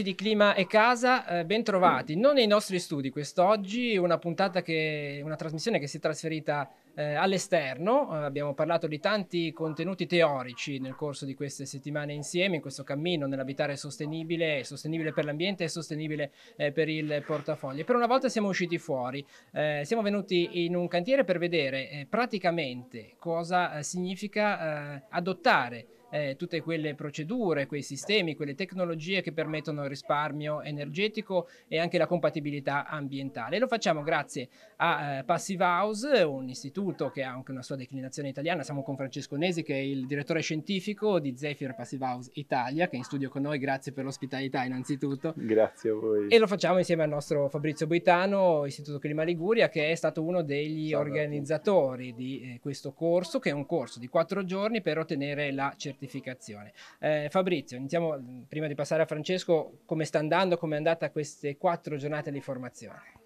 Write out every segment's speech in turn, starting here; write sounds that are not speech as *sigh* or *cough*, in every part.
Amici di Clima e Casa, eh, bentrovati. Non nei nostri studi quest'oggi, una puntata che, una trasmissione che si è trasferita eh, all'esterno. Eh, abbiamo parlato di tanti contenuti teorici nel corso di queste settimane insieme, in questo cammino nell'abitare sostenibile, sostenibile per l'ambiente e sostenibile eh, per il portafoglio. Per una volta siamo usciti fuori, eh, siamo venuti in un cantiere per vedere eh, praticamente cosa eh, significa adottare eh, tutte quelle procedure, quei sistemi, quelle tecnologie che permettono il risparmio energetico e anche la compatibilità ambientale. lo facciamo grazie a eh, Passive House, un istituto che ha anche una sua declinazione italiana. Siamo con Francesco Nesi, che è il direttore scientifico di Zephyr Passive House Italia, che è in studio con noi. Grazie per l'ospitalità, innanzitutto. Grazie a voi. E lo facciamo insieme al nostro Fabrizio Boitano, Istituto Clima Liguria, che è stato uno degli Salve organizzatori di eh, questo corso, che è un corso di quattro giorni per ottenere la certificazione certificazione. Eh, Fabrizio, iniziamo mm, prima di passare a Francesco, come sta andando, come è andata queste quattro giornate di formazione?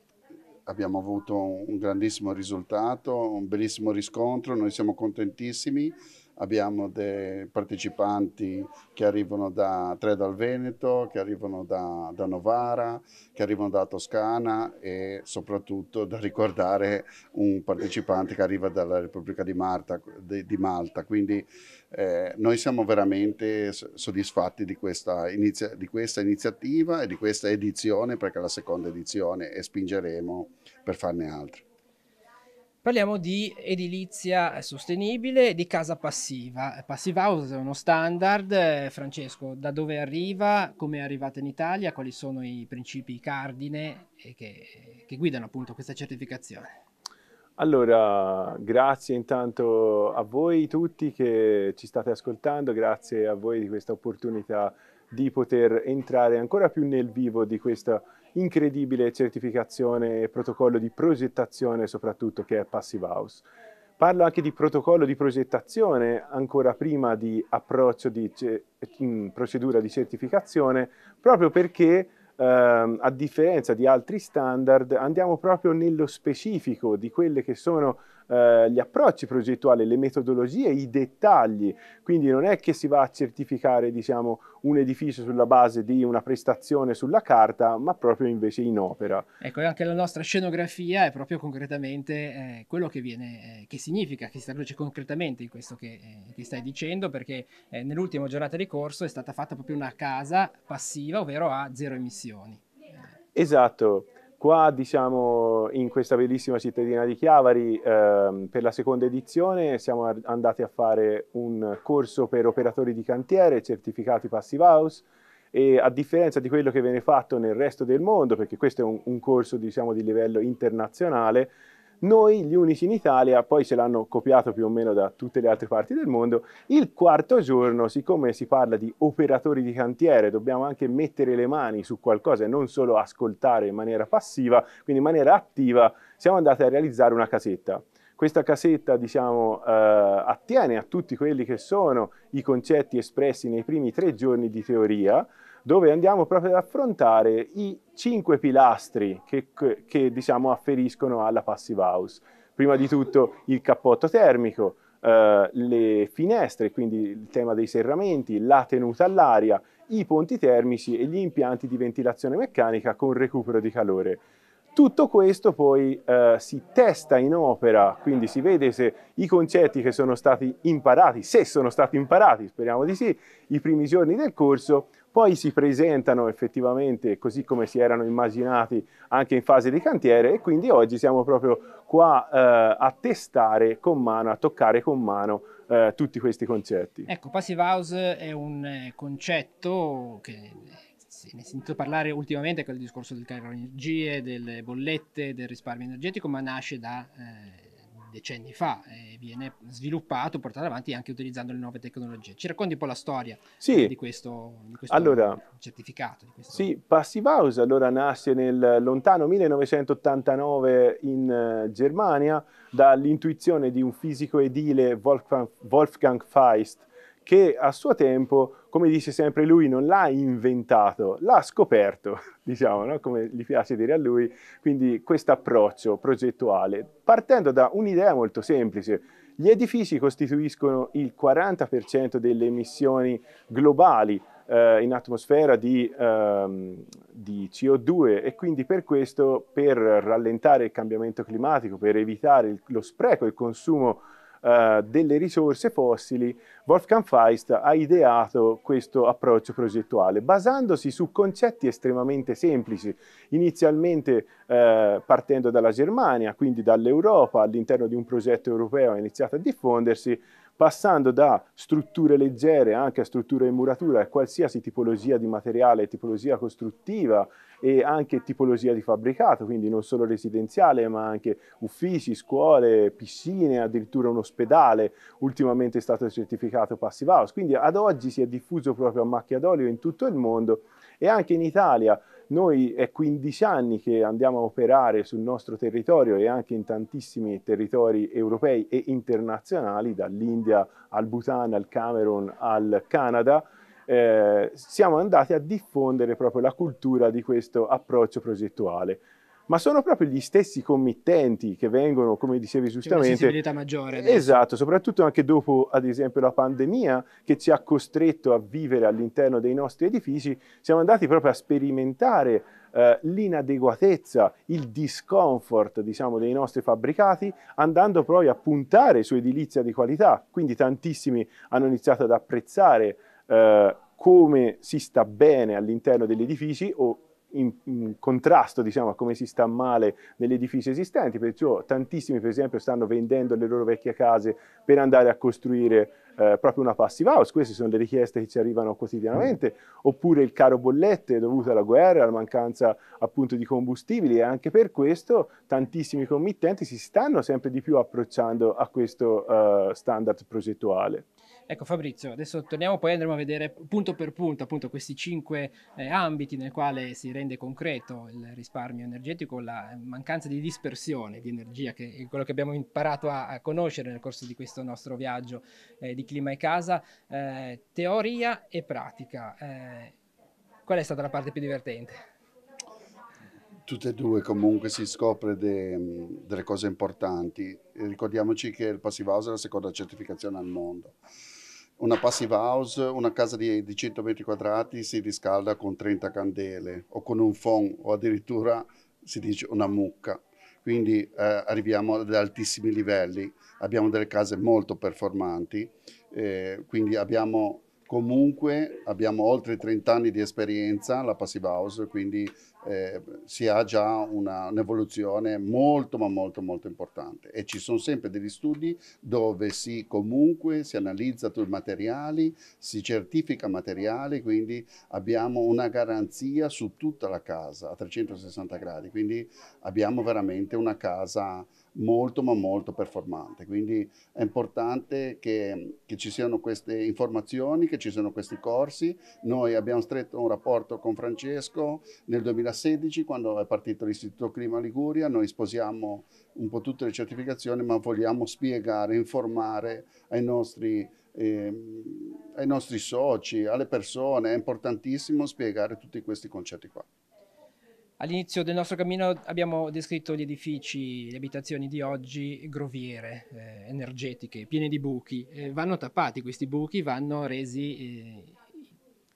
Abbiamo avuto un grandissimo risultato, un bellissimo riscontro, noi siamo contentissimi abbiamo dei partecipanti che arrivano da tre dal Veneto, che arrivano da, da Novara, che arrivano da Toscana e soprattutto da ricordare un partecipante che arriva dalla Repubblica di, Marta, di, di Malta. Quindi eh, noi siamo veramente soddisfatti di questa, inizia, di questa iniziativa e di questa edizione perché è la seconda edizione e spingeremo per farne altre. Parliamo di edilizia sostenibile, di casa passiva. Passive house è uno standard. Eh, Francesco, da dove arriva, come è arrivata in Italia, quali sono i principi cardine eh, che, che guidano appunto questa certificazione? Allora, grazie intanto a voi tutti che ci state ascoltando, grazie a voi di questa opportunità di poter entrare ancora più nel vivo di questa incredibile certificazione e protocollo di progettazione soprattutto che è Passive House. Parlo anche di protocollo di progettazione ancora prima di approccio di procedura di certificazione proprio perché Uh, a differenza di altri standard, andiamo proprio nello specifico di quelle che sono eh, gli approcci progettuali, le metodologie, i dettagli. Quindi non è che si va a certificare diciamo, un edificio sulla base di una prestazione sulla carta, ma proprio invece in opera. Ecco, e anche la nostra scenografia è proprio concretamente eh, quello che, viene, eh, che significa, che si traduce concretamente in questo che, eh, che stai dicendo, perché eh, nell'ultima giornata di corso è stata fatta proprio una casa passiva, ovvero a zero emissioni. Esatto, Qua diciamo in questa bellissima cittadina di Chiavari ehm, per la seconda edizione siamo andati a fare un corso per operatori di cantiere certificati Passive House e a differenza di quello che viene fatto nel resto del mondo, perché questo è un, un corso diciamo, di livello internazionale, noi, gli unici in Italia, poi ce l'hanno copiato più o meno da tutte le altre parti del mondo, il quarto giorno, siccome si parla di operatori di cantiere, dobbiamo anche mettere le mani su qualcosa e non solo ascoltare in maniera passiva, quindi in maniera attiva, siamo andati a realizzare una casetta. Questa casetta diciamo, eh, attiene a tutti quelli che sono i concetti espressi nei primi tre giorni di teoria, dove andiamo proprio ad affrontare i cinque pilastri che, che, che diciamo, afferiscono alla passive house. Prima di tutto il cappotto termico, Uh, le finestre, quindi il tema dei serramenti, la tenuta all'aria, i ponti termici e gli impianti di ventilazione meccanica con recupero di calore. Tutto questo poi uh, si testa in opera, quindi si vede se i concetti che sono stati imparati, se sono stati imparati, speriamo di sì, i primi giorni del corso, poi si presentano effettivamente così come si erano immaginati anche in fase di cantiere e quindi oggi siamo proprio qua eh, a testare con mano, a toccare con mano eh, tutti questi concetti. Ecco, Passive House è un eh, concetto che se ne è sentito parlare ultimamente, che è il discorso delle energie, delle bollette, del risparmio energetico, ma nasce da... Eh, decenni fa e viene sviluppato, portato avanti anche utilizzando le nuove tecnologie. Ci racconti un po' la storia sì. Eh, di, questo, di, questo, allora, certificato? Di questo... Sì, Passive House allora nasce nel lontano 1989 in eh, Germania dall'intuizione di un fisico edile Wolfgang, Wolfgang Feist che a suo tempo, come dice sempre lui, non l'ha inventato, l'ha scoperto, *laughs* diciamo, no? come gli piace dire a lui, quindi questo approccio progettuale, partendo da un'idea molto semplice. Gli edifici costituiscono il 40% delle emissioni globali eh, in atmosfera di, ehm, di CO2 e quindi per questo, per rallentare il cambiamento climatico, per evitare il, lo spreco e il consumo eh, delle risorse fossili, Wolfgang Feist ha ideato questo approccio progettuale, basandosi su concetti estremamente semplici, inizialmente eh, partendo dalla Germania, quindi dall'Europa, all'interno di un progetto europeo ha iniziato a diffondersi, passando da strutture leggere anche a strutture in muratura e qualsiasi tipologia di materiale, tipologia costruttiva e anche tipologia di fabbricato, quindi non solo residenziale ma anche uffici, scuole, piscine, addirittura un ospedale, ultimamente è stato certificato Passive House. Quindi ad oggi si è diffuso proprio a macchia d'olio in tutto il mondo e anche in Italia noi è 15 anni che andiamo a operare sul nostro territorio e anche in tantissimi territori europei e internazionali, dall'India al Bhutan, al Camerun, al Canada, eh, siamo andati a diffondere proprio la cultura di questo approccio progettuale ma sono proprio gli stessi committenti che vengono, come dicevi giustamente... C'è una sensibilità maggiore. Adesso. Esatto, soprattutto anche dopo, ad esempio, la pandemia che ci ha costretto a vivere all'interno dei nostri edifici, siamo andati proprio a sperimentare eh, l'inadeguatezza, il discomfort, diciamo, dei nostri fabbricati, andando poi a puntare su edilizia di qualità. Quindi tantissimi hanno iniziato ad apprezzare eh, come si sta bene all'interno degli edifici o in, in, contrasto diciamo, a come si sta male negli edifici esistenti, perciò tantissimi per esempio stanno vendendo le loro vecchie case per andare a costruire eh, proprio una passive house, queste sono le richieste che ci arrivano quotidianamente, mm. oppure il caro bollette dovuto alla guerra, alla mancanza appunto di combustibili e anche per questo tantissimi committenti si stanno sempre di più approcciando a questo eh, standard progettuale. Ecco Fabrizio, adesso torniamo poi andremo a vedere punto per punto appunto questi cinque eh, ambiti nel quale si rende concreto il risparmio energetico, la mancanza di dispersione di energia, che è quello che abbiamo imparato a, a conoscere nel corso di questo nostro viaggio eh, di clima e casa, eh, teoria e pratica. Eh, qual è stata la parte più divertente? Tutte e due comunque si scopre de, mm, delle cose importanti. Ricordiamoci che il Passive House è la seconda certificazione al mondo. Una passive house, una casa di, di 100 metri quadrati si riscalda con 30 candele o con un phon o addirittura si dice una mucca. Quindi eh, arriviamo ad altissimi livelli, abbiamo delle case molto performanti, eh, quindi abbiamo comunque abbiamo oltre 30 anni di esperienza la Passive House, quindi eh, si ha già un'evoluzione molto ma molto molto importante e ci sono sempre degli studi dove si comunque si analizza tutti i materiali, si certifica materiali, quindi abbiamo una garanzia su tutta la casa a 360 gradi, quindi abbiamo veramente una casa molto ma molto performante, quindi è importante che, che, ci siano queste informazioni, che ci siano questi corsi. Noi abbiamo stretto un rapporto con Francesco nel 2016 quando è partito l'Istituto Clima Liguria, noi sposiamo un po' tutte le certificazioni ma vogliamo spiegare, informare ai nostri, eh, ai nostri soci, alle persone, è importantissimo spiegare tutti questi concetti qua. All'inizio del nostro cammino abbiamo descritto gli edifici, le abitazioni di oggi groviere, eh, energetiche, piene di buchi. Eh, vanno tappati questi buchi, vanno resi eh,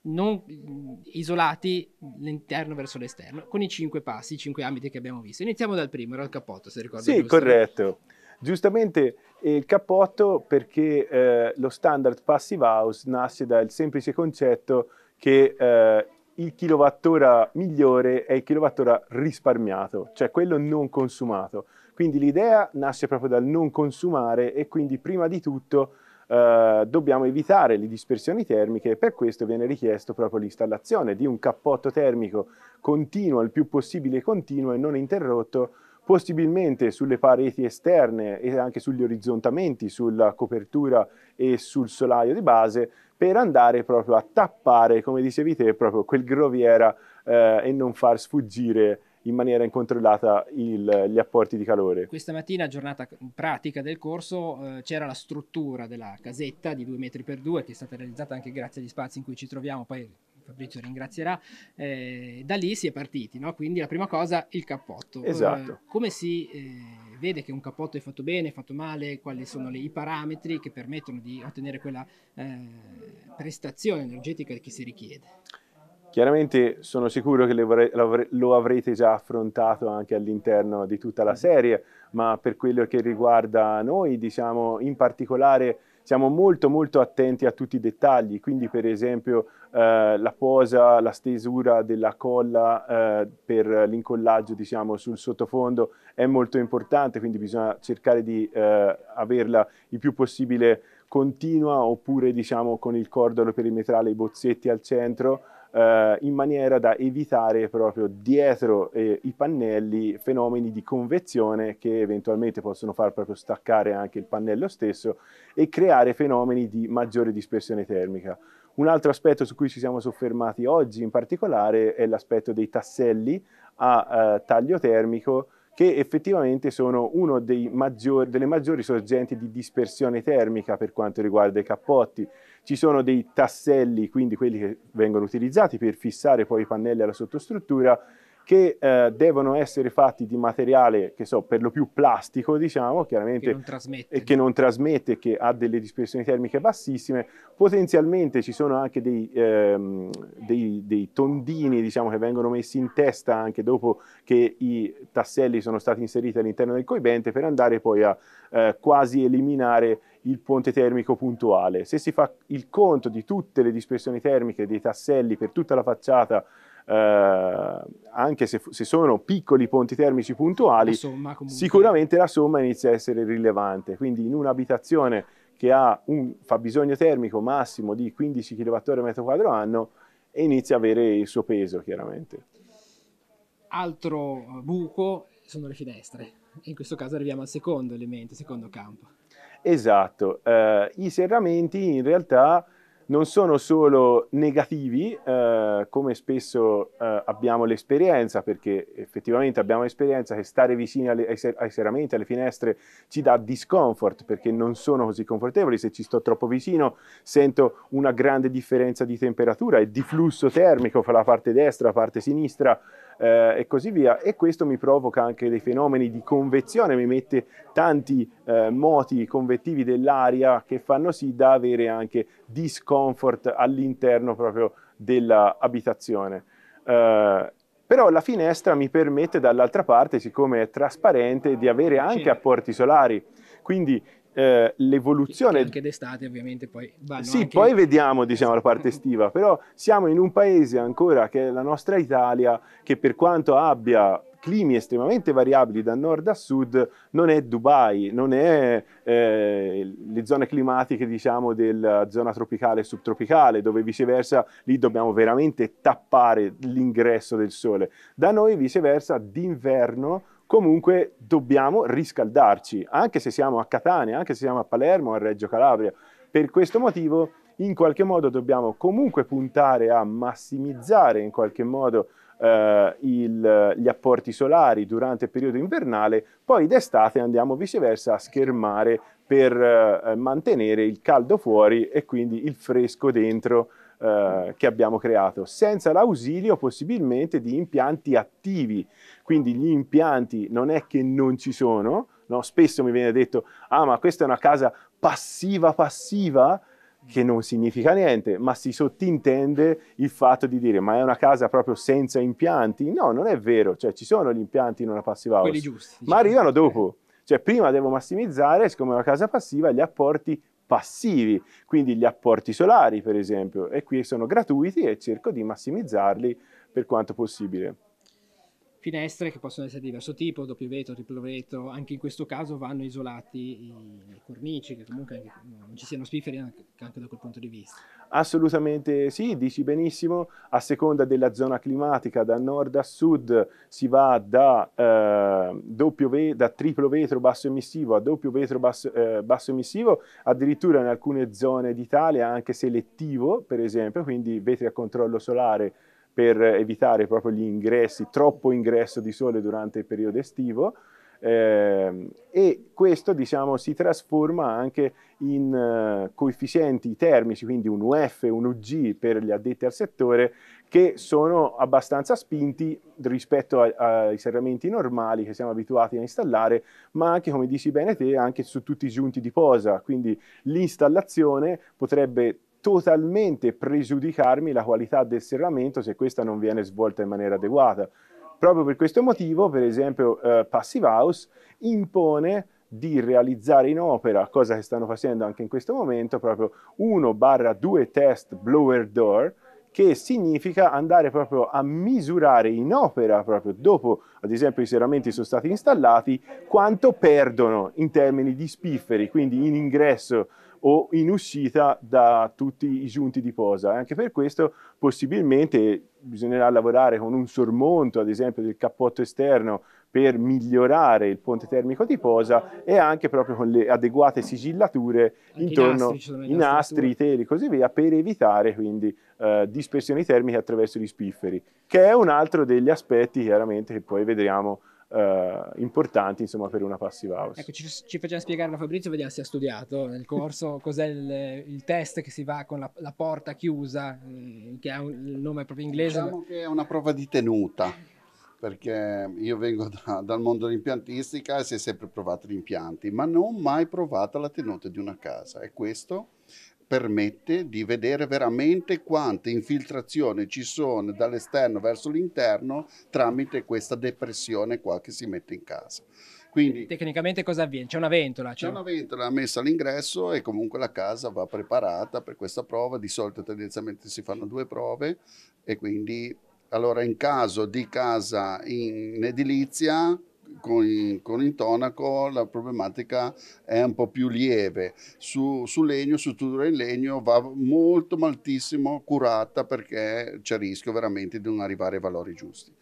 non mm, isolati l'interno verso l'esterno, con i cinque passi, i cinque ambiti che abbiamo visto. Iniziamo dal primo, era il cappotto, se ricordo. Sì, giusto. corretto. Giustamente eh, il cappotto perché eh, lo standard passive house nasce dal semplice concetto che eh, il kilowattora migliore è il kilowattora risparmiato, cioè quello non consumato. Quindi l'idea nasce proprio dal non consumare e quindi prima di tutto eh, dobbiamo evitare le dispersioni termiche e per questo viene richiesto proprio l'installazione di un cappotto termico continuo, il più possibile continuo e non interrotto, possibilmente sulle pareti esterne e anche sugli orizzontamenti, sulla copertura e sul solaio di base per andare proprio a tappare, come dicevi te, proprio quel groviera eh, e non far sfuggire in maniera incontrollata il, gli apporti di calore. Questa mattina, giornata pratica del corso, eh, c'era la struttura della casetta di 2 metri per 2 che è stata realizzata anche grazie agli spazi in cui ci troviamo, poi Fabrizio ringrazierà, eh, da lì si è partiti, no? quindi la prima cosa il cappotto. Eh, esatto. Eh, come si eh, vede che un cappotto è fatto bene, è fatto male, quali sono le, i parametri che permettono di ottenere quella eh, prestazione energetica che si richiede? Chiaramente sono sicuro che lo avrete già affrontato anche all'interno di tutta la mm. serie, ma per quello che riguarda noi, diciamo in particolare siamo molto molto attenti a tutti i dettagli, quindi per esempio eh, la posa, la stesura della colla eh, per l'incollaggio diciamo, sul sottofondo è molto importante, quindi bisogna cercare di eh, averla il più possibile continua oppure diciamo, con il cordolo perimetrale i bozzetti al centro eh, in maniera da evitare proprio dietro eh, i pannelli fenomeni di convezione che eventualmente possono far proprio staccare anche il pannello stesso e creare fenomeni di maggiore dispersione termica. Un altro aspetto su cui ci siamo soffermati oggi in particolare è l'aspetto dei tasselli a eh, taglio termico che effettivamente sono una maggior, delle maggiori sorgenti di dispersione termica per quanto riguarda i cappotti ci sono dei tasselli, quindi quelli che vengono utilizzati per fissare poi i pannelli alla sottostruttura, che eh, devono essere fatti di materiale che so per lo più plastico diciamo chiaramente che non trasmette e che non trasmette che ha delle dispersioni termiche bassissime potenzialmente ci sono anche dei, ehm, dei, dei tondini diciamo che vengono messi in testa anche dopo che i tasselli sono stati inseriti all'interno del coibente per andare poi a eh, quasi eliminare il ponte termico puntuale. Se si fa il conto di tutte le dispersioni termiche dei tasselli per tutta la facciata, eh, anche se, se, sono piccoli ponti termici puntuali, la somma, sicuramente la somma inizia a essere rilevante. Quindi in un'abitazione che ha un fabbisogno termico massimo di 15 kWh anno inizia a avere il suo peso chiaramente. Altro buco sono le finestre, in questo caso arriviamo al secondo elemento, secondo campo. Esatto, eh, i serramenti in realtà non sono solo negativi, eh, come spesso eh, abbiamo l'esperienza, perché effettivamente abbiamo l'esperienza che stare vicini alle, ai, ai, serramenti, alle finestre, ci dà discomfort, perché non sono così confortevoli. Se ci sto troppo vicino sento una grande differenza di temperatura e di flusso termico fra la parte destra e la parte sinistra eh, e così via e questo mi provoca anche dei fenomeni di convezione, mi mette tanti eh, moti convettivi dell'aria che fanno sì da avere anche discomfort all'interno proprio dell'abitazione. Eh, però la finestra mi permette dall'altra parte, siccome è trasparente, di avere anche apporti solari. Quindi eh, l'evoluzione... Anche d'estate ovviamente poi vanno Sì, anche... poi vediamo diciamo, la parte *laughs* estiva, però siamo in un paese ancora che è la nostra Italia, che per quanto abbia climi estremamente variabili da nord a sud, non è Dubai, non è eh, le zone climatiche diciamo della zona tropicale e subtropicale, dove viceversa lì dobbiamo veramente tappare l'ingresso del sole. Da noi viceversa d'inverno comunque dobbiamo riscaldarci, anche se siamo a Catania, anche se siamo a Palermo, a Reggio Calabria. Per questo motivo in qualche modo dobbiamo comunque puntare a massimizzare in qualche modo eh, il, gli apporti solari durante il periodo invernale, poi d'estate andiamo viceversa a schermare per eh, mantenere il caldo fuori e quindi il fresco dentro eh, che abbiamo creato, senza l'ausilio possibilmente di impianti attivi. Quindi gli impianti non è che non ci sono, no? spesso mi viene detto, ah ma questa è una casa passiva passiva, che non significa niente, ma si sottintende il fatto di dire ma è una casa proprio senza impianti? No, non è vero, cioè ci sono gli impianti in una passiva house, Quelli giusti, diciamo. ma arrivano dopo. Cioè prima devo massimizzare, siccome è una casa passiva, gli apporti passivi, quindi gli apporti solari per esempio, e qui sono gratuiti e cerco di massimizzarli per quanto possibile finestre che possono essere di diverso tipo, doppio vetro, triplo vetro, anche in questo caso vanno isolati i cornici, che comunque eh, non ci siano spifferi anche, anche da quel punto di vista. Assolutamente sì, dici benissimo, a seconda della zona climatica, da nord a sud si va da, eh, doppio, da triplo vetro basso emissivo a doppio vetro basso, eh, basso emissivo, addirittura in alcune zone d'Italia anche selettivo, per esempio, quindi vetri a controllo solare per evitare proprio gli ingressi, troppo ingresso di sole durante il periodo estivo. Eh, e questo diciamo, si trasforma anche in eh, coefficienti termici, quindi un UF e un UG per gli addetti al settore, che sono abbastanza spinti rispetto a, a, ai serramenti normali che siamo abituati a installare, ma anche, come dici bene te, anche su tutti i giunti di posa. Quindi l'installazione potrebbe totalmente pregiudicarmi la qualità del serramento se questa non viene svolta in maniera adeguata. Proprio per questo motivo, per esempio, eh, Passive House impone di realizzare in opera, cosa che stanno facendo anche in questo momento, proprio 1-2 test blower door, che significa andare proprio a misurare in opera, proprio dopo ad esempio i serramenti sono stati installati, quanto perdono in termini di spifferi, quindi in ingresso o in uscita da tutti i giunti di posa. Anche per questo possibilmente bisognerà lavorare con un sormonto, ad esempio, del cappotto esterno per migliorare il ponte termico di posa e anche proprio con le adeguate sigillature anche intorno ai i nastri, i teli e così via per evitare quindi eh, dispersioni termiche attraverso gli spifferi, che è un altro degli aspetti chiaramente che poi vedremo eh, importanti insomma, per una passive house. Ecco, ci, ci faceva spiegare da Fabrizio, vediamo se ha studiato nel corso *laughs* cos'è il, il, test che si va con la, la porta chiusa, eh, che ha un, il nome proprio inglese. Diciamo che è una prova di tenuta, perché io vengo da, dal mondo dell'impiantistica e si è sempre provato gli impianti, ma non mai provata la tenuta di una casa e questo permette di vedere veramente quante infiltrazioni ci sono dall'esterno verso l'interno tramite questa depressione qua che si mette in casa. Quindi, Tecnicamente cosa avviene? C'è una ventola? C'è cioè- una ventola messa all'ingresso e comunque la casa va preparata per questa prova. Di solito tendenzialmente si fanno due prove e quindi allora in caso di casa in edilizia con, con, intonaco la problematica è un po' più lieve. Su, su legno, su tuttora in legno va molto maltissimo curata perché c'è il rischio veramente di non arrivare ai valori giusti.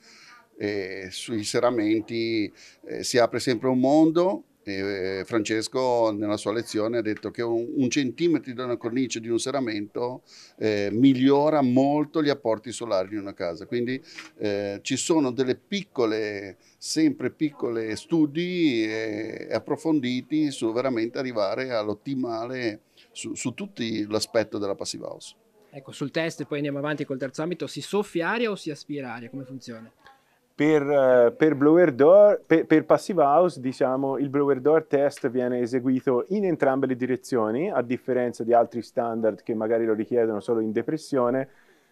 E sui serramenti eh, si apre sempre un mondo, e eh, Francesco nella sua lezione ha detto che un, un centimetro di una cornice di un seramento eh, migliora molto gli apporti solari di una casa, quindi eh, ci sono delle piccole, sempre piccole studi eh, approfonditi su veramente arrivare all'ottimale su, su tutto l'aspetto della passive house. Ecco, sul test poi andiamo avanti col terzo ambito, si soffia aria o si aspira aria, come funziona? Per, eh, per, blower door, per, per passive house, diciamo, il blower door test viene eseguito in entrambe le direzioni, a differenza di altri standard che magari lo richiedono solo in depressione.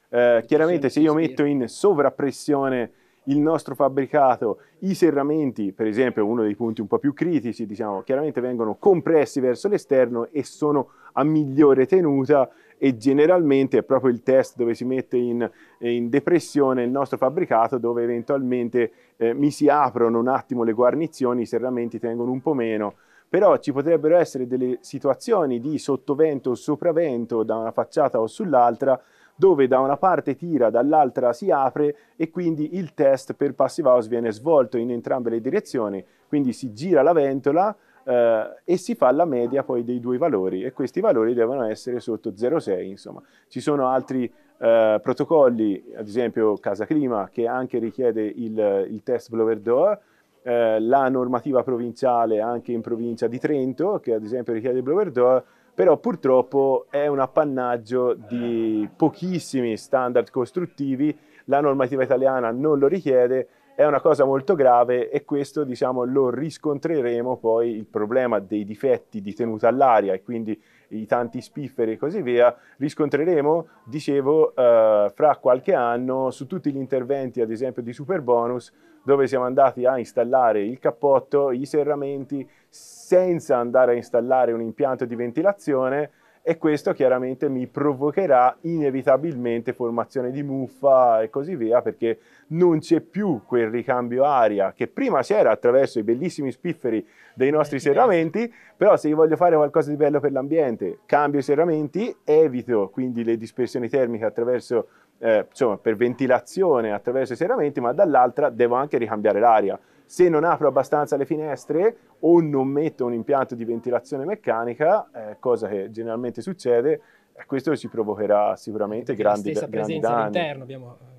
Eh, chiaramente se io metto in sovrappressione il nostro fabbricato, i serramenti, per esempio, uno dei punti un po' più critici, diciamo, chiaramente vengono compressi verso l'esterno e sono a migliore tenuta e generalmente è proprio il test dove si mette in, in depressione il nostro fabbricato dove eventualmente eh, mi si aprono un attimo le guarnizioni, i serramenti tengono un po' meno, però ci potrebbero essere delle situazioni di sottovento o sopravento da una facciata o sull'altra dove da una parte tira, dall'altra si apre e quindi il test per passive house viene svolto in entrambe le direzioni, quindi si gira la ventola, eh, e si fa la media poi dei due valori e questi valori devono essere sotto 0,6 insomma. Ci sono altri eh, protocolli, ad esempio Casa Clima che anche richiede il, il test blower door, eh, la normativa provinciale anche in provincia di Trento che ad esempio richiede il blower door, però purtroppo è un appannaggio di pochissimi standard costruttivi, la normativa italiana non lo richiede, è una cosa molto grave e questo diciamo, lo riscontreremo poi il problema dei difetti di tenuta all'aria e quindi i tanti spifferi e così via, riscontreremo, dicevo, eh, fra qualche anno su tutti gli interventi ad esempio di super bonus dove siamo andati a installare il cappotto, i serramenti senza andare a installare un impianto di ventilazione e questo chiaramente mi provocherà inevitabilmente formazione di muffa e così via perché non c'è più quel ricambio aria che prima c'era attraverso i bellissimi spifferi dei nostri serramenti, però se io voglio fare qualcosa di bello per l'ambiente cambio i serramenti, evito quindi le dispersioni termiche attraverso eh, insomma, per ventilazione attraverso i serramenti, ma dall'altra devo anche ricambiare l'aria se non apro abbastanza le finestre o non metto un impianto di ventilazione meccanica, eh, cosa che generalmente succede, eh, questo ci provocherà sicuramente grandi, grandi danni. La stessa presenza all'interno, abbiamo eh,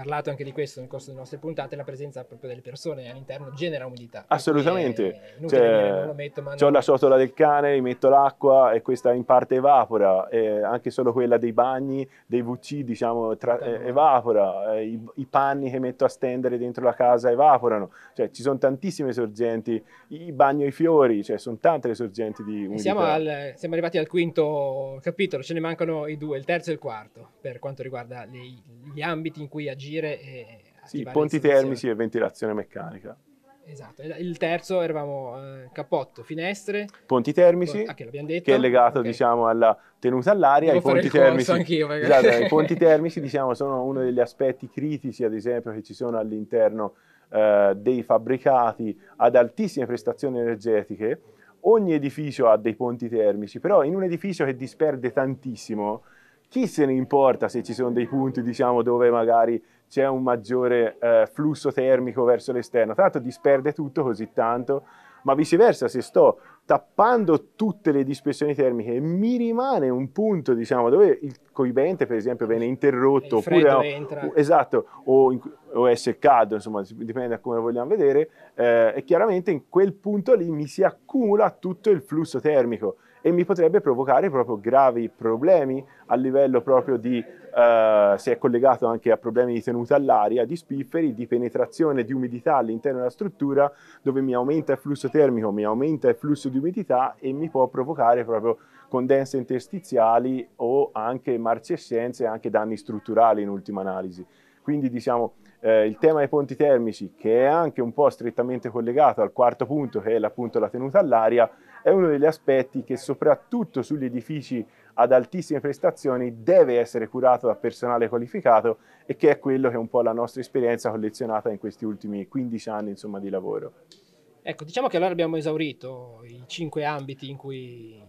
parlato anche di questo nel corso delle nostre puntate, la presenza proprio delle persone all'interno genera umidità. Assolutamente. È, cioè, non metto, non... la ciotola del cane, gli metto l'acqua e questa in parte evapora, eh, anche solo quella dei bagni, dei WC diciamo, tra, eh, evapora, eh, i, i, panni che metto a stendere dentro la casa evaporano, cioè ci sono tantissime sorgenti, i bagni ai fiori, cioè sono tante le sorgenti di umidità. Siamo, al, siamo arrivati al quinto capitolo, ce ne mancano i due, il terzo e il quarto, per quanto riguarda le, gli ambiti in cui agire interagire. E sì, ponti termici e ventilazione meccanica. Esatto, il terzo eravamo eh, cappotto, finestre, ponti termici, ah, detto. che, è legato okay. diciamo, alla tenuta all'aria, i ponti, termici, esatto, i ponti termici *laughs* diciamo, sono uno degli aspetti critici ad esempio che ci sono all'interno eh, dei fabbricati ad altissime prestazioni energetiche, ogni edificio ha dei ponti termici, però in un edificio che disperde tantissimo, chi se ne importa se ci sono dei punti diciamo, dove magari c'è un maggiore eh, flusso termico verso l'esterno, Tra l'altro disperde tutto così tanto, ma viceversa se sto tappando tutte le dispersioni termiche mi rimane un punto diciamo dove il coibente per esempio viene interrotto oppure o, esatto o, in, o è seccato insomma dipende da come vogliamo vedere eh, e chiaramente in quel punto lì mi si accumula tutto il flusso termico e mi potrebbe provocare proprio gravi problemi a livello proprio di eh, si è collegato anche a problemi di tenuta all'aria, di spifferi, di penetrazione di umidità all'interno della struttura dove mi aumenta il flusso termico, mi aumenta il flusso di umidità e mi può provocare proprio condense interstiziali o anche marcescenze e anche danni strutturali in ultima analisi. Quindi diciamo eh, il tema dei ponti termici che è anche un po' strettamente collegato al quarto punto che è appunto la tenuta all'aria è uno degli aspetti che soprattutto sugli edifici ad altissime prestazioni deve essere curato da personale qualificato e che è quello che è un po' la nostra esperienza collezionata in questi ultimi 15 anni insomma, di lavoro. Ecco, diciamo che allora abbiamo esaurito i cinque ambiti in cui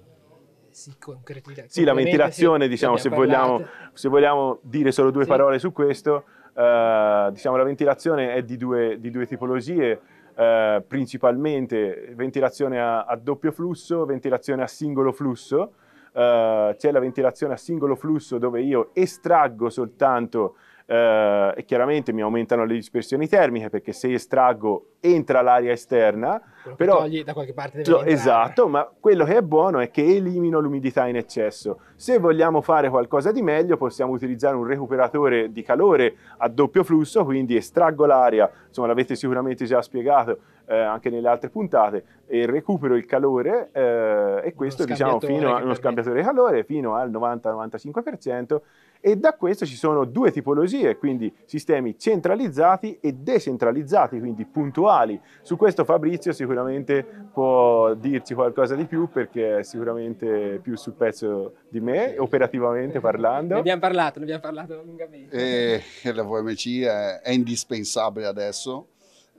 si concretizza. Sì, la ventilazione, sì, diciamo, se vogliamo, se vogliamo, dire solo due sì. parole su questo, eh, diciamo, la ventilazione è di due, di due tipologie, eh, principalmente ventilazione a, a, doppio flusso, ventilazione a singolo flusso, eh, c'è la ventilazione a singolo flusso dove io estraggo soltanto eh, e chiaramente mi aumentano le dispersioni termiche perché se estraggo entra l'aria esterna, però togli da qualche parte deve Esatto, ma quello che è buono è che elimino l'umidità in eccesso. Se vogliamo fare qualcosa di meglio possiamo utilizzare un recuperatore di calore a doppio flusso, quindi estraggo l'aria, insomma l'avete sicuramente già spiegato, eh, anche nelle altre puntate e recupero il calore eh, e questo diciamo fino a uno scambiatore di calore fino al 90-95% e da questo ci sono due tipologie, quindi sistemi centralizzati e decentralizzati, quindi puntuali. Su questo Fabrizio sicuramente può dirci qualcosa di più perché è sicuramente più sul pezzo di me, operativamente *laughs* parlando. Ne abbiamo parlato, ne abbiamo parlato lungamente. Eh, la VMC è, è indispensabile adesso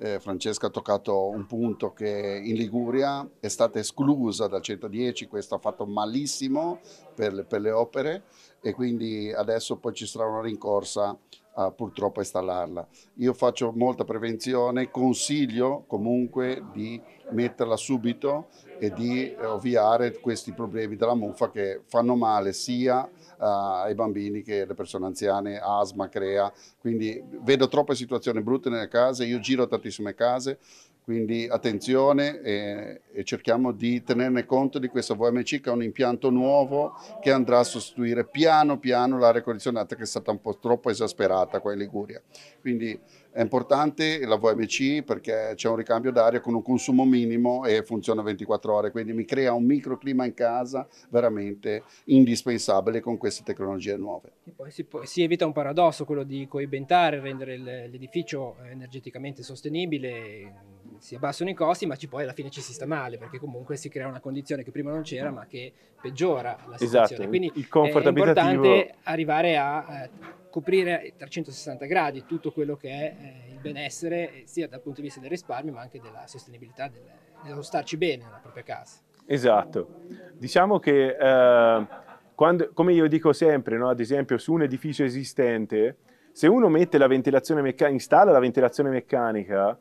eh, Francesca ha toccato un punto che in Liguria è stata esclusa dal 110, questo ha fatto malissimo per le, per le opere e quindi adesso poi ci sarà una rincorsa a purtroppo installarla. Io faccio molta prevenzione, consiglio comunque di metterla subito e di eh, ovviare questi problemi della muffa che fanno male sia eh, ai bambini che le persone anziane, asma crea, quindi vedo troppe situazioni brutte nelle case, io giro tantissime case, quindi attenzione e, e, cerchiamo di tenerne conto di questo VMC che è un impianto nuovo che andrà a sostituire piano piano l'area condizionata che è stata un po' troppo esasperata qua in Liguria. Quindi è importante la VMC perché c'è un ricambio d'aria con un consumo minimo e funziona 24 ore, quindi mi crea un microclima in casa veramente indispensabile con queste tecnologie nuove. E poi si, può, si evita un paradosso, quello di coibentare, rendere l'edificio energeticamente sostenibile si abbassano i costi, ma poi alla fine ci si sta male, perché comunque si crea una condizione che prima non c'era, ma che peggiora la esatto, situazione. Esatto, Quindi il comfort eh, è abitativo... importante arrivare a eh, coprire 360 gradi tutto quello che è eh, il benessere, sia dal punto di vista del risparmio, ma anche della sostenibilità, del, dello starci bene nella propria casa. Esatto. Diciamo che, eh, quando, come io dico sempre, no? ad esempio, su un edificio esistente, se uno mette la ventilazione meccanica, installa la ventilazione meccanica,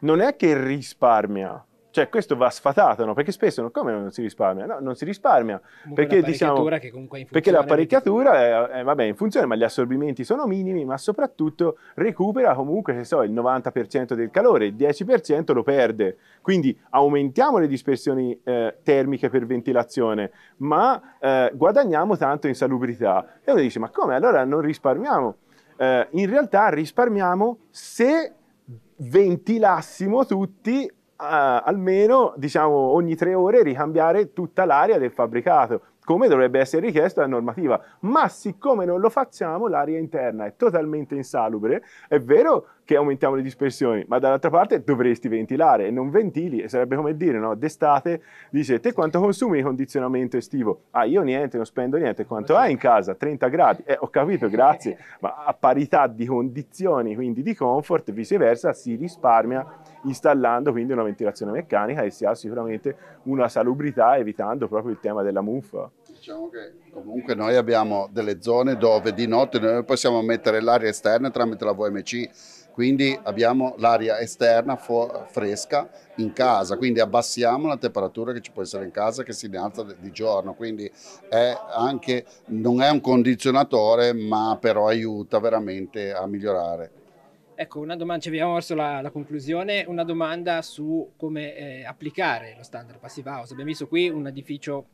non è che risparmia, cioè questo va sfatato, no? Perché spesso come non si risparmia? No, non si risparmia. Comunque perché, diciamo, perché l'apparecchiatura è, è vabbè, in funzione, ma gli assorbimenti sono minimi, ma soprattutto recupera comunque, che so, il 90% del calore, il 10% lo perde. Quindi aumentiamo le dispersioni eh, termiche per ventilazione, ma eh, guadagniamo tanto in salubrità. E uno dice, ma come? Allora non risparmiamo. Eh, in realtà risparmiamo se ventilassimo tutti Uh, almeno diciamo, ogni tre ore ricambiare tutta l'area del fabbricato come dovrebbe essere richiesto dalla normativa. Ma siccome non lo facciamo, l'aria interna è totalmente insalubre, è vero che aumentiamo le dispersioni, ma dall'altra parte dovresti ventilare e non ventili, e sarebbe come dire, no? d'estate dice te quanto consumi di condizionamento estivo? Ah, io niente, non spendo niente, quanto hai in casa? 30 gradi? Eh, ho capito, grazie, ma a parità di condizioni, quindi di comfort, viceversa, si risparmia installando quindi una ventilazione meccanica e si ha sicuramente una salubrità evitando proprio il tema della muffa. Diciamo che comunque noi abbiamo delle zone dove di notte noi possiamo mettere l'aria esterna tramite la VMC, quindi abbiamo l'aria esterna fresca in casa, quindi abbassiamo la temperatura che ci può essere in casa che si innalza di giorno, quindi è anche, non è un condizionatore ma però aiuta veramente a migliorare. Ecco, una domanda, ci cioè, abbiamo verso la, la, conclusione, una domanda su come eh, applicare lo standard passive house. Abbiamo visto qui un edificio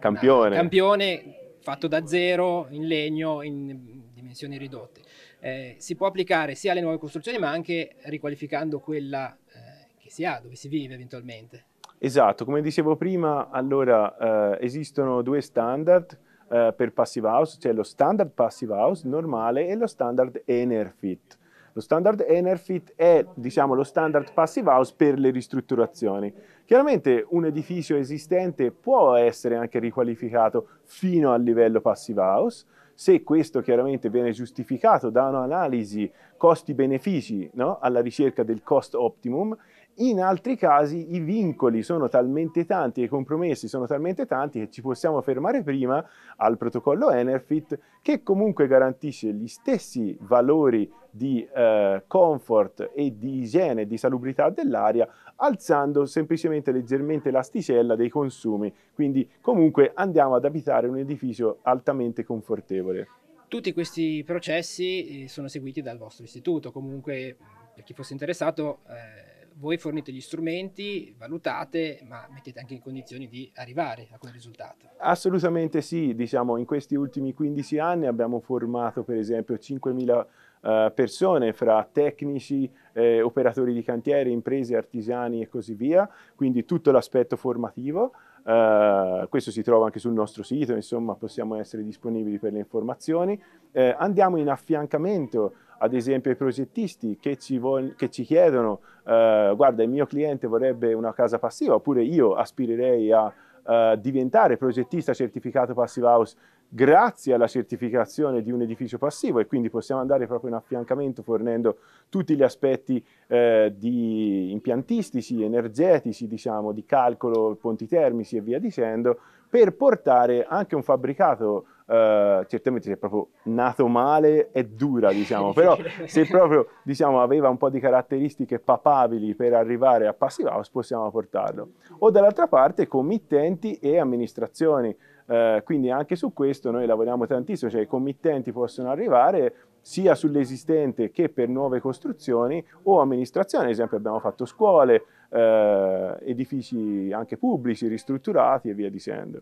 Campione. Campione fatto da zero, in legno, in dimensioni ridotte. Eh, si può applicare sia alle nuove costruzioni ma anche riqualificando quella eh, che si ha, dove si vive eventualmente. Esatto, come dicevo prima, allora eh, esistono due standard eh, per passive house, cioè lo standard passive house normale e lo standard Enerfit. Lo standard Enerfit è diciamo, lo standard passive house per le ristrutturazioni. Chiaramente un edificio esistente può essere anche riqualificato fino al livello passive house, se questo chiaramente viene giustificato da un'analisi costi-benefici no? alla ricerca del cost optimum in altri casi i vincoli sono talmente tanti e i compromessi sono talmente tanti che ci possiamo fermare prima al protocollo Enerfit che comunque garantisce gli stessi valori di eh, comfort e di igiene e di salubrità dell'aria alzando semplicemente leggermente l'asticella dei consumi. Quindi comunque andiamo ad abitare un edificio altamente confortevole. Tutti questi processi eh, sono seguiti dal vostro istituto, comunque per chi fosse interessato eh voi fornite gli strumenti, valutate, ma mettete anche in condizioni di arrivare a quel risultato. Assolutamente sì, diciamo in questi ultimi 15 anni abbiamo formato per esempio 5.000 eh, persone fra tecnici, eh, operatori di cantiere, imprese, artigiani e così via, quindi tutto l'aspetto formativo. Uh, questo si trova anche sul nostro sito, insomma possiamo essere disponibili per le informazioni. Uh, andiamo in affiancamento ad esempio ai progettisti che ci, che ci chiedono eh, guarda il mio cliente vorrebbe una casa passiva oppure io aspirerei a eh, diventare progettista certificato Passive House grazie alla certificazione di un edificio passivo e quindi possiamo andare proprio in affiancamento fornendo tutti gli aspetti eh, di impiantistici, energetici, diciamo, di calcolo, ponti termici e via dicendo, per portare anche un fabbricato eh, certamente se è proprio nato male è dura, diciamo, *laughs* però se proprio diciamo, aveva un po' di caratteristiche papabili per arrivare a passive house possiamo portarlo. O dall'altra parte committenti e amministrazioni, uh, quindi anche su questo noi lavoriamo tantissimo, cioè i committenti possono arrivare sia sull'esistente che per nuove costruzioni o amministrazioni, ad esempio abbiamo fatto scuole, uh, edifici anche pubblici, ristrutturati e via dicendo.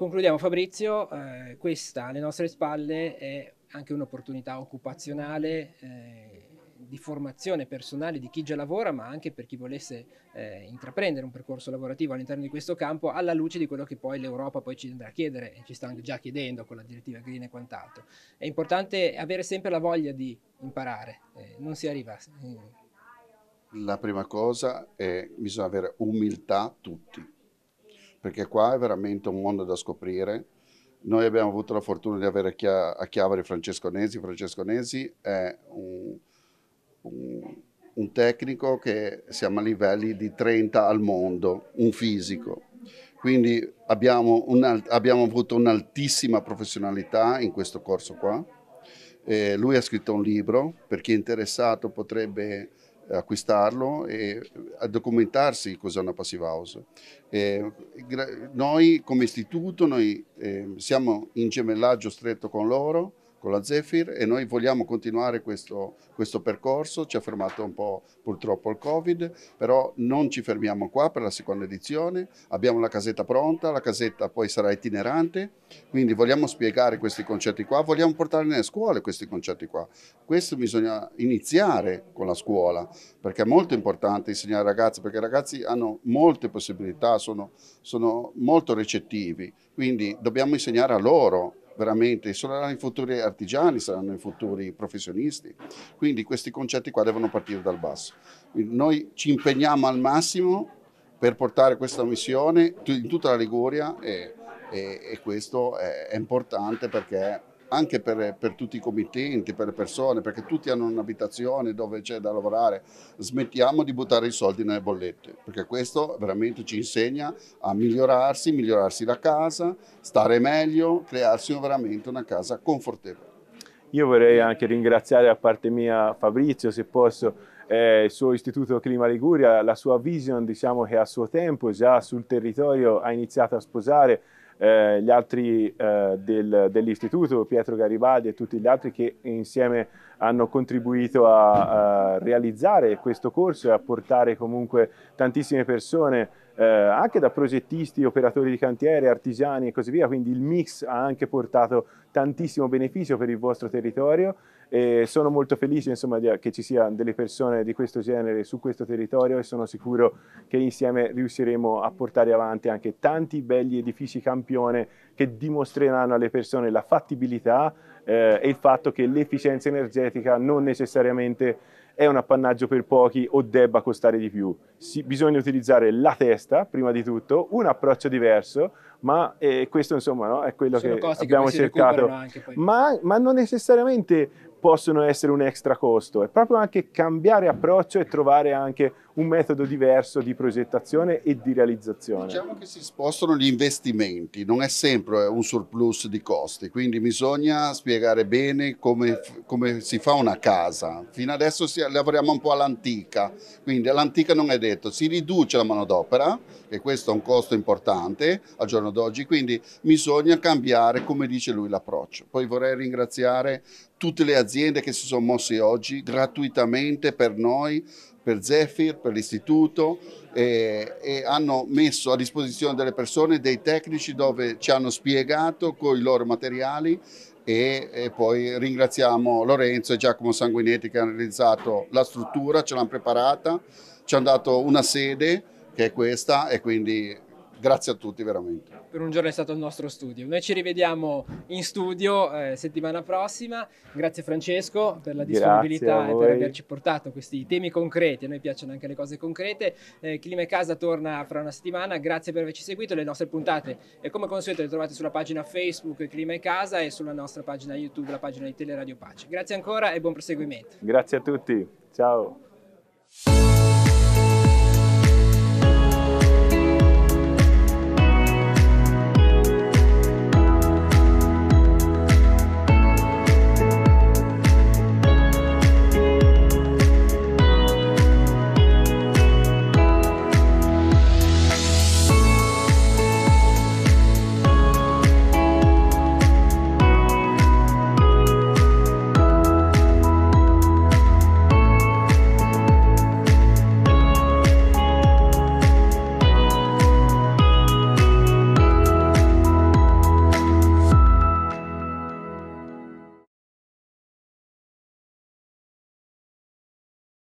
Concludiamo Fabrizio, eh, questa alle nostre spalle è anche un'opportunità occupazionale eh, di formazione personale di chi già lavora ma anche per chi volesse eh, intraprendere un percorso lavorativo all'interno di questo campo alla luce di quello che poi l'Europa poi ci andrà a chiedere e ci sta già chiedendo con la direttiva green e quant'altro. È importante avere sempre la voglia di imparare, eh, non si arriva... Eh. La prima cosa è che bisogna avere umiltà tutti perché qua è veramente un mondo da scoprire. Noi abbiamo avuto la fortuna di avere a Chiavari Francesco Nesi. Francesco Nesi è un, un, un tecnico che siamo a livelli di 30 al mondo, un fisico. Quindi abbiamo, un, abbiamo avuto un'altissima professionalità in questo corso qua. Eh, lui ha scritto un libro, per chi è interessato potrebbe acquistarlo e a documentarsi cos'è una passive house. Eh, noi come istituto noi, eh, siamo in gemellaggio stretto con loro con la Zephyr e noi vogliamo continuare questo, questo, percorso, ci ha fermato un po' purtroppo il Covid, però non ci fermiamo qua per la seconda edizione, abbiamo la casetta pronta, la casetta poi sarà itinerante, quindi vogliamo spiegare questi concetti qua, vogliamo portare nelle scuole questi concetti qua. Questo bisogna iniziare con la scuola, perché è molto importante insegnare ai ragazzi, perché i ragazzi hanno molte possibilità, sono, sono molto recettivi, quindi dobbiamo insegnare a loro veramente saranno i futuri artigiani, saranno i futuri professionisti. Quindi questi concetti qua devono partire dal basso. noi ci impegniamo al massimo per portare questa missione in tutta la Liguria e, e, e questo è importante perché anche per, per, tutti i committenti, per le persone, perché tutti hanno un'abitazione dove c'è da lavorare. Smettiamo di buttare i soldi nelle bollette, perché questo veramente ci insegna a migliorarsi, migliorarsi la casa, stare meglio, crearsi veramente una casa confortevole. Io vorrei anche ringraziare a parte mia Fabrizio, se posso, eh, il suo istituto Clima Liguria, la sua vision diciamo che a suo tempo già sul territorio ha iniziato a sposare eh, gli altri eh, del, dell'istituto, Pietro Garibaldi e tutti gli altri che insieme hanno contribuito a, a realizzare questo corso e a portare comunque tantissime persone eh, anche da progettisti, operatori di cantiere, artigiani e così via, quindi il mix ha anche portato tantissimo beneficio per il vostro territorio e sono molto felice insomma, di, che ci siano delle persone di questo genere su questo territorio e sono sicuro che insieme riusciremo a portare avanti anche tanti belli edifici campione che dimostreranno alle persone la fattibilità eh, e il fatto che l'efficienza energetica non necessariamente è un appannaggio per pochi o debba costare di più. Si, bisogna utilizzare la testa, prima di tutto, un approccio diverso, ma eh, questo insomma no, è quello Sono che abbiamo che cercato. Ma, ma non necessariamente possono essere un extra costo, è proprio anche cambiare approccio e trovare anche un metodo diverso di progettazione e di realizzazione. Diciamo che si spostano gli investimenti, non è sempre un surplus di costi, quindi bisogna spiegare bene come, come si fa una casa. Fino adesso si, lavoriamo un po' all'antica, quindi all'antica non è detto, si riduce la manodopera, e questo è un costo importante al giorno d'oggi, quindi bisogna cambiare, come dice lui, l'approccio. Poi vorrei ringraziare tutte le aziende che si sono mosse oggi gratuitamente per noi per Zephyr, per l'istituto e, e, hanno messo a disposizione delle persone dei tecnici dove ci hanno spiegato con i loro materiali e, e poi ringraziamo Lorenzo e Giacomo Sanguinetti che hanno realizzato la struttura, ce l'hanno preparata, ci hanno dato una sede che è questa e quindi grazie a tutti veramente. Per un giorno è stato il nostro studio. Noi ci rivediamo in studio eh, settimana prossima. Grazie Francesco per la disponibilità e per averci portato questi temi concreti. A noi piacciono anche le cose concrete. Eh, Clima e Casa torna fra una settimana. Grazie per averci seguito. Le nostre puntate, e eh, come consueto, le trovate sulla pagina Facebook Clima e Casa e sulla nostra pagina YouTube, la pagina di Teleradio Pace. Grazie ancora e buon proseguimento. Grazie a tutti. Ciao.